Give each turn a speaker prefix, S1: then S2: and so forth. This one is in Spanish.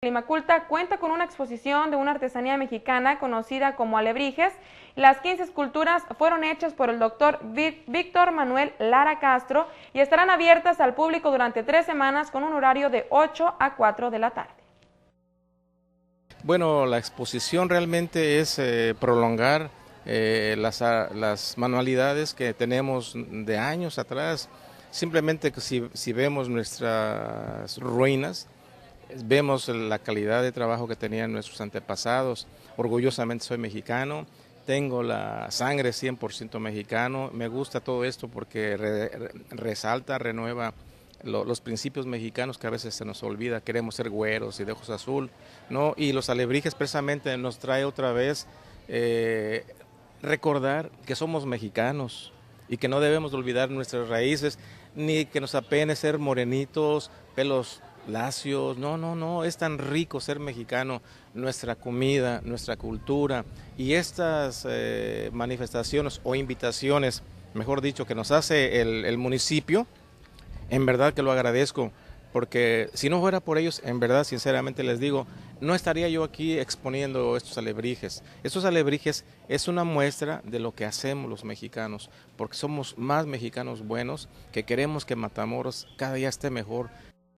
S1: Climaculta cuenta con una exposición de una artesanía mexicana conocida como alebrijes. Las 15 esculturas fueron hechas por el doctor Víctor Manuel Lara Castro y estarán abiertas al público durante tres semanas con un horario de 8 a 4 de la tarde.
S2: Bueno, la exposición realmente es eh, prolongar eh, ah, las, manualidades que tenemos de años atrás. Simplemente si vemos nuestras ruinas, vemos la calidad de trabajo que tenían nuestros antepasados. Orgullosamente soy mexicano, tengo la sangre 100% mexicano, me gusta todo esto porque resalta, renueva los principios mexicanos que a veces se nos olvida, queremos ser güeros y de ojos azul, ¿no? Y los alebrijes precisamente nos trae otra vez eh, recordar que somos mexicanos y que no debemos olvidar nuestras raíces, ni que nos apene ser morenitos, pelos lacios, no, no, no, es tan rico ser mexicano, nuestra comida, nuestra cultura y estas eh, manifestaciones o invitaciones, mejor dicho, que nos hace el, el municipio, en verdad que lo agradezco, porque si no fuera por ellos, en verdad, sinceramente les digo, no estaría yo aquí exponiendo estos alebrijes. Estos alebrijes es una muestra de lo que hacemos los mexicanos, porque somos más mexicanos buenos que queremos que Matamoros cada día esté mejor.